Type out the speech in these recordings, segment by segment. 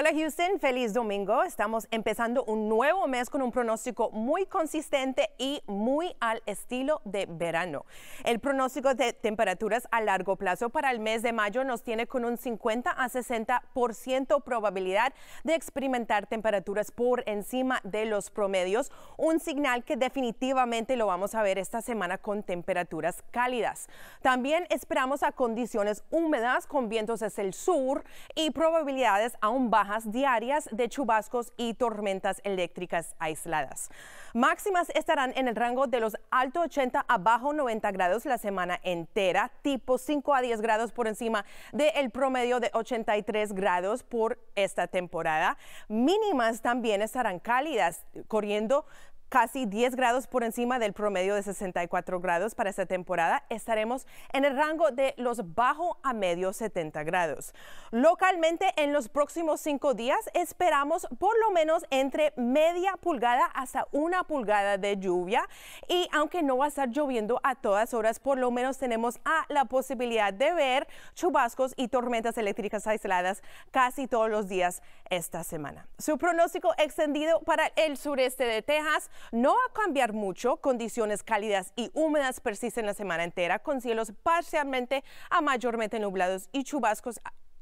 Hola Houston, feliz domingo. Estamos empezando un nuevo mes con un pronóstico muy consistente y muy al estilo de verano. El pronóstico de temperaturas a largo plazo para el mes de mayo nos tiene con un 50 a 60% probabilidad de experimentar temperaturas por encima de los promedios, un signal que definitivamente lo vamos a ver esta semana con temperaturas cálidas. También esperamos a condiciones húmedas con vientos desde el sur y probabilidades aún bajas diarias de chubascos y tormentas eléctricas aisladas. Máximas estarán en el rango de los alto 80 a bajo 90 grados la semana entera, tipo 5 a 10 grados por encima del promedio de 83 grados por esta temporada. Mínimas también estarán cálidas, corriendo casi 10 grados por encima del promedio de 64 grados para esta temporada, estaremos en el rango de los bajo a medio 70 grados. Localmente en los próximos cinco días esperamos por lo menos entre media pulgada hasta una pulgada de lluvia y aunque no va a estar lloviendo a todas horas, por lo menos tenemos a la posibilidad de ver chubascos y tormentas eléctricas aisladas casi todos los días esta semana. Su pronóstico extendido para el sureste de Texas no va a cambiar mucho, condiciones cálidas y húmedas persisten la semana entera con cielos parcialmente a mayormente nublados y chubascos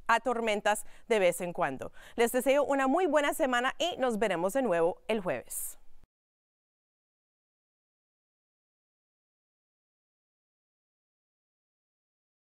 a tormentas de vez en cuando. Les deseo una muy buena semana y nos veremos de nuevo el jueves.